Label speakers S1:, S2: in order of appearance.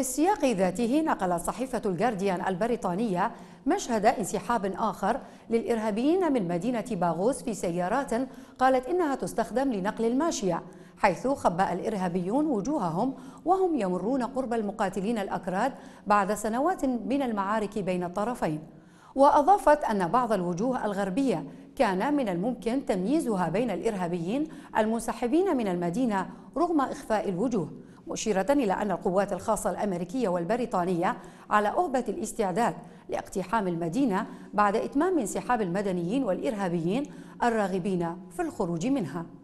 S1: وفي السياق ذاته نقلت صحيفة الجارديان البريطانية مشهد انسحاب آخر للإرهابيين من مدينة باغوس في سيارات قالت إنها تستخدم لنقل الماشية حيث خبأ الإرهابيون وجوههم وهم يمرون قرب المقاتلين الأكراد بعد سنوات من المعارك بين الطرفين وأضافت أن بعض الوجوه الغربية كان من الممكن تمييزها بين الإرهابيين المنسحبين من المدينة رغم إخفاء الوجوه مشيرة إلى أن القوات الخاصة الأمريكية والبريطانية على أهبة الاستعداد لاقتحام المدينة بعد إتمام انسحاب المدنيين والإرهابيين الراغبين في الخروج منها